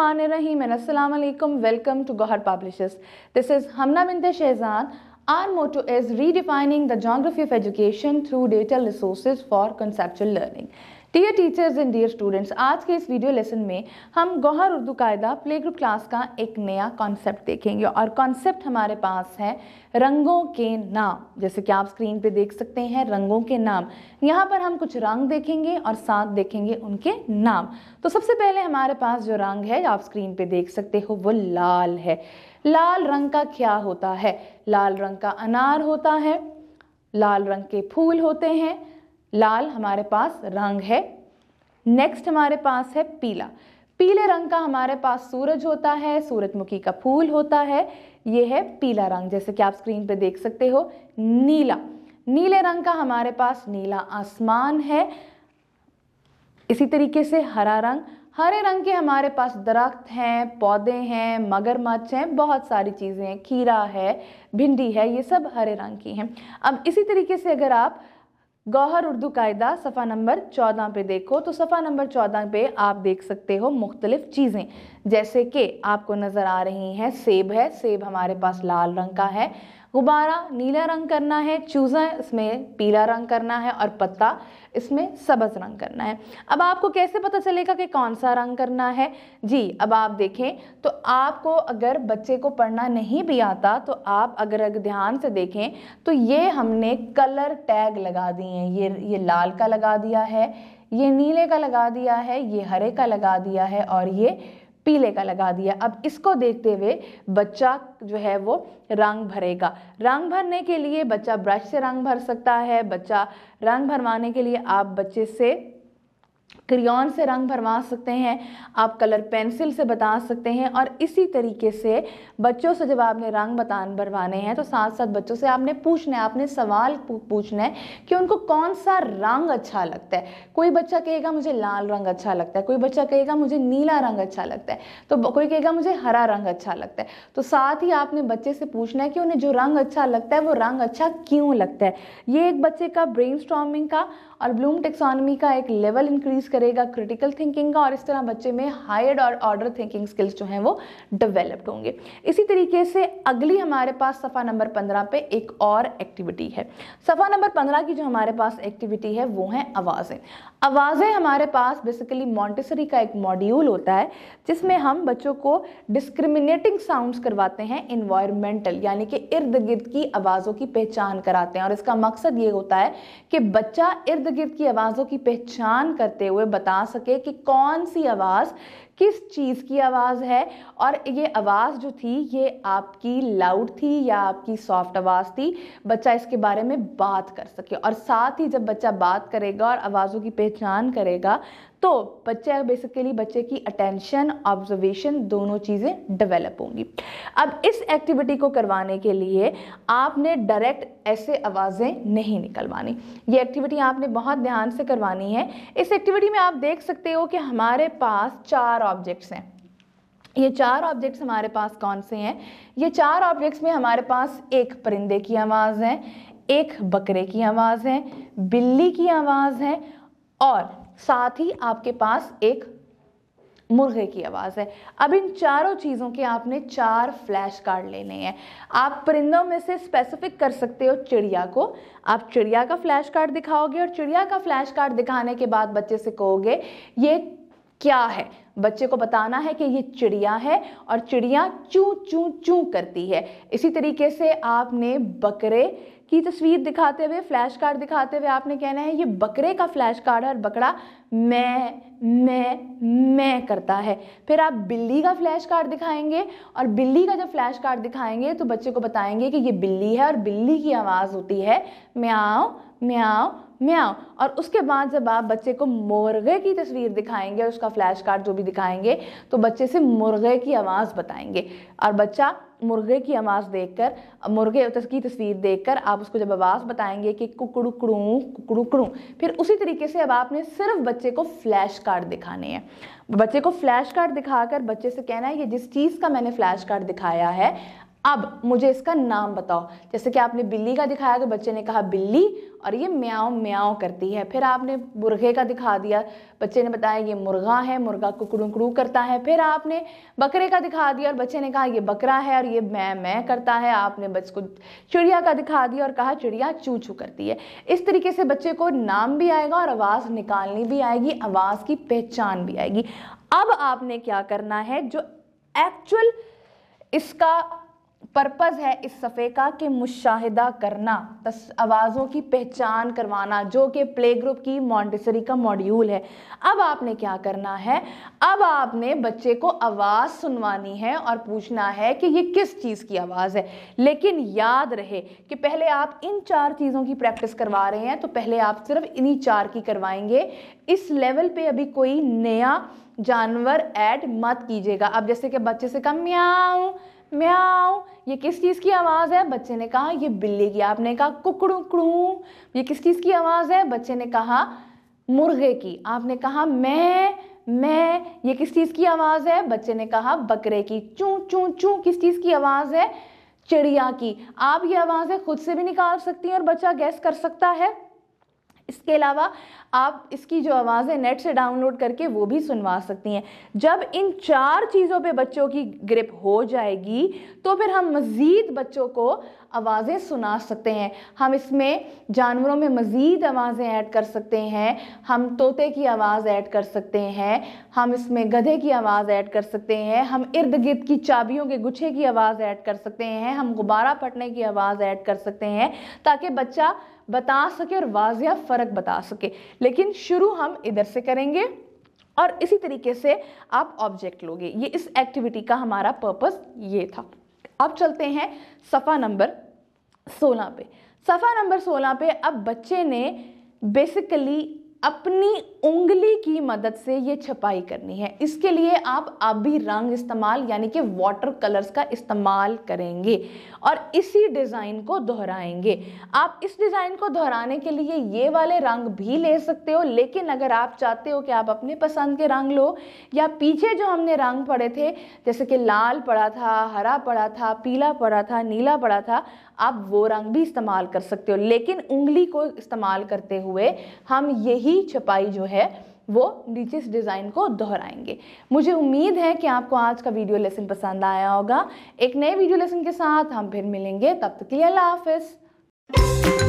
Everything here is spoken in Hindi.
Bismillahirrahmanirrahim and Assalamu alaikum. Welcome to Gohar Publishers. This is Hamna Binte Shehzan. Our motto is redefining the geography of education through data resources for conceptual learning. Dear teachers and dear students आज के इस वीडियो लेसन में हम गौहर उर्दू कायदा प्ले ग्रुप क्लास का एक नया कॉन्सेप्ट देखेंगे और कॉन्सेप्ट हमारे पास है रंगों के नाम जैसे कि आप स्क्रीन पे देख सकते हैं रंगों के नाम यहाँ पर हम कुछ रंग देखेंगे और साथ देखेंगे उनके नाम तो सबसे पहले हमारे पास जो रंग है आप स्क्रीन पे देख सकते हो वो लाल है लाल रंग का क्या होता है लाल रंग का अनार होता है लाल रंग के फूल होते हैं लाल हमारे पास रंग है नेक्स्ट हमारे पास है पीला पीले रंग का हमारे पास सूरज होता है सूरजमुखी का फूल होता है ये है पीला रंग जैसे कि आप स्क्रीन पर देख सकते हो नीला नीले रंग का हमारे पास नीला आसमान है इसी तरीके से हरा रंग हरे रंग के हमारे पास दरख्त हैं पौधे हैं मगरमच्छ हैं बहुत सारी चीज़ें हैं खीरा है भिंडी है ये सब हरे रंग की हैं अब इसी तरीके से अगर आप गौहर उर्दू कायदा सफ़ा नंबर चौदह पे देखो तो सफ़ा नंबर चौदह पे आप देख सकते हो मुख्तलिफ़ चीज़ें जैसे कि आपको नज़र आ रही हैं सेब है सेब हमारे पास लाल रंग का है गुब्बारा नीला रंग करना है चूज़ा इसमें पीला रंग करना है और पत्ता इसमें सबज रंग करना है अब आपको कैसे पता चलेगा कि कौन सा रंग करना है जी अब आप देखें तो आपको अगर बच्चे को पढ़ना नहीं भी आता तो आप अगर अगर ध्यान से देखें तो ये हमने कलर टैग लगा दिए हैं ये ये लाल का लगा दिया है ये नीले का लगा दिया है ये हरे का लगा दिया है और ये पीले का लगा दिया अब इसको देखते हुए बच्चा जो है वो रंग भरेगा रंग भरने के लिए बच्चा ब्रश से रंग भर सकता है बच्चा रंग भरवाने के लिए आप बच्चे से क्रियॉन से रंग भरवा सकते हैं आप कलर पेंसिल से बता सकते हैं और इसी तरीके से बच्चों से जब आपने रंग बता भरवाने हैं तो साथ साथ बच्चों से आपने पूछना है आपने सवाल पूछना है कि उनको कौन सा रंग अच्छा लगता है कोई बच्चा कहेगा मुझे लाल रंग अच्छा लगता है कोई बच्चा कहेगा मुझे नीला रंग अच्छा लगता है तो कोई कहेगा मुझे हरा रंग अच्छा लगता है तो साथ ही आपने बच्चे से पूछना है कि उन्हें जो रंग अच्छा लगता है वो रंग अच्छा क्यों लगता है ये एक बच्चे का ब्रेन का और ब्लूम टेक्सोनमी का एक लेवल इंक्रीज इंक्रीज करेगा क्रिटिकल थिंकिंग का और इस तरह बच्चे में हायर्ड और ऑर्डर थिंकिंग स्किल्स जो हैं वो डेवलप्ड होंगे इसी तरीके से अगली हमारे पास सफ़ा नंबर पंद्रह पे एक और एक्टिविटी है सफ़ा नंबर पंद्रह की जो हमारे पास एक्टिविटी है वो है आवाज़ें आवाज़ें हमारे पास बेसिकली मॉन्टेसरी का एक मॉड्यूल होता है जिसमें हम बच्चों को डिस्क्रिमिनेटिंग साउंड्स करवाते हैं इन्वायरमेंटल यानी कि इर्द गिर्द की आवाज़ों की पहचान कराते हैं और इसका मकसद ये होता है कि बच्चा इर्द गिर्द की आवाज़ों की पहचान करते हुए बता सके कि कौन सी आवाज़ किस चीज़ की आवाज़ है और ये आवाज़ जो थी ये आपकी लाउड थी या आपकी सॉफ्ट आवाज़ थी बच्चा इसके बारे में बात कर सके और साथ ही जब बच्चा बात करेगा और आवाज़ों की पहचान करेगा तो बच्चे बेसिकली बच्चे की अटेंशन ऑब्जर्वेशन दोनों चीज़ें डेवलप होंगी अब इस एक्टिविटी को करवाने के लिए आपने डायरेक्ट ऐसे आवाज़ें नहीं निकलवानी ये एक्टिविटी आपने बहुत ध्यान से करवानी है इस एक्टिविटी में आप देख सकते हो कि हमारे पास चार ऑब्जेक्ट्स हैं ये चार ऑब्जेक्ट्स हमारे पास कौन से हैं ये चार ऑब्जेक्ट्स में हमारे पास एक परिंदे की आवाज़ है एक बकरे की आवाज़ है बिल्ली की आवाज़ है और साथ ही आपके पास एक मुर्गे की आवाज़ है अब इन चारों चीज़ों के आपने चार फ्लैश कार्ड लेने हैं आप परिंदों में से स्पेसिफिक कर सकते हो चिड़िया को आप चिड़िया का फ्लैश कार्ड दिखाओगे और चिड़िया का फ्लैश कार्ड दिखाने के बाद बच्चे से कहोगे ये क्या है बच्चे को बताना है कि ये चिड़िया है और चिड़िया चू चू चू करती है इसी तरीके से आपने बकरे की तस्वीर दिखाते हुए फ्लैश कार्ड दिखाते हुए आपने कहना है ये बकरे का फ्लैश कार्ड है और बकरा मैं मैं मैं करता है फिर आप बिल्ली का फ्लैश कार्ड दिखाएंगे और बिल्ली का जब फ्लैश कार्ड दिखाएंगे तो बच्चे को बताएंगे कि ये बिल्ली है और बिल्ली की आवाज़ होती है म्याओ म्याओ म्याओ और उसके बाद जब आप बच्चे को मुर्गे की तस्वीर दिखाएंगे उसका फ्लैश कार्ड जो भी दिखाएंगे तो बच्चे से मुर्गे की आवाज़ बताएंगे और बच्चा मुर्गे की आवाज़ देखकर मुर्गे की तस्वीर देखकर आप उसको जब आवाज़ बताएंगे कि कुकड़ू कुकड़ुकड़ू कुकड़ू फिर उसी तरीके से अब आपने सिर्फ बच्चे को फ्लैश कार्ड दिखाने हैं बच्चे को फ्लैश कार्ड दिखाकर बच्चे से कहना है ये जिस चीज़ का मैंने फ्लैश कार्ड दिखाया है अब मुझे इसका नाम बताओ जैसे कि आपने बिल्ली का दिखाया तो बच्चे ने कहा बिल्ली और ये म्याओ म्याओ करती है फिर आपने मुर्गे का दिखा दिया बच्चे ने बताया ये मुर्गा है मुर्गा कुकड़ू कुकड़ू करता है फिर आपने बकरे का दिखा दिया और बच्चे ने कहा ये बकरा है और ये मैं मैं करता है आपने बच्चे को चिड़िया का दिखा दिया और कहा चिड़िया चू चू करती है इस तरीके से बच्चे को नाम भी आएगा और आवाज़ निकालनी भी आएगी आवाज़ की पहचान भी आएगी अब आपने क्या करना है जो एक्चुअल इसका पर्पज़ है इस सफ़े का कि मुशाहिदा करना तस आवाज़ों की पहचान करवाना जो कि प्ले ग्रुप की मॉन्टेसरी का मॉड्यूल है अब आपने क्या करना है अब आपने बच्चे को आवाज़ सुनवानी है और पूछना है कि ये किस चीज़ की आवाज़ है लेकिन याद रहे कि पहले आप इन चार चीज़ों की प्रैक्टिस करवा रहे हैं तो पहले आप सिर्फ इन्हीं चार की करवाएंगे इस लेवल पर अभी कोई नया जानवर ऐड मत कीजिएगा अब जैसे कि बच्चे से कम म्याऊँ म्याओ ये किस चीज़ की आवाज़ है बच्चे ने कहा ये बिल्ली की आपने कहा कुकड़ू ये किस चीज़ की आवाज़ है बच्चे ने कहा मुर्गे की आपने कहा मैं मैं ये किस चीज़ की आवाज़ है बच्चे ने कहा बकरे की चू चू चू किस चीज़ की आवाज़ है चिड़िया की आप ये आवाज़ें खुद से भी निकाल सकती हैं और बच्चा गैस कर सकता है इसके अलावा आप इसकी जो आवाज़ है नेट से डाउनलोड करके वो भी सुनवा सकती हैं जब इन चार चीज़ों पे बच्चों की ग्रिप हो जाएगी तो फिर हम मज़ीद बच्चों को आवाज़ें सुना सकते हैं हम इसमें जानवरों में मज़ीद आवाज़ें ऐड कर सकते हैं हम तोते की आवाज़ ऐड कर सकते हैं हम इसमें गधे की आवाज़ ऐड कर सकते हैं हम इर्द गिर्द की चाबियों के गुच्छे की आवाज़ ऐड कर सकते हैं हम गुब्बारा फटने की आवाज़ ऐड कर सकते हैं ताकि बच्चा बता सके और वाजिया फ़र्क बता सके लेकिन शुरू हम इधर से करेंगे और इसी तरीके से आप ऑब्जेक्ट लोगे ये इस एक्टिविटी का हमारा पर्पस ये था अब चलते हैं सफ़ा नंबर सोलह पे सफ़ा नंबर सोलह पे अब बच्चे ने बेसिकली अपनी उंगली की मदद से ये छपाई करनी है इसके लिए आप आबी रंग इस्तेमाल यानी कि वाटर कलर्स का इस्तेमाल करेंगे और इसी डिज़ाइन को दोहराएंगे आप इस डिज़ाइन को दोहराने के लिए ये वाले रंग भी ले सकते हो लेकिन अगर आप चाहते हो कि आप अपने पसंद के रंग लो या पीछे जो हमने रंग पड़े थे जैसे कि लाल पड़ा था हरा पड़ा था पीला पड़ा था नीला पड़ा था आप वो रंग भी इस्तेमाल कर सकते हो लेकिन उंगली को इस्तेमाल करते हुए हम यही छपाई जो है वो नीचे इस डिज़ाइन को दोहराएंगे मुझे उम्मीद है कि आपको आज का वीडियो लेसन पसंद आया होगा एक नए वीडियो लेसन के साथ हम फिर मिलेंगे तब तक के लिए अल्लाह हाफिज़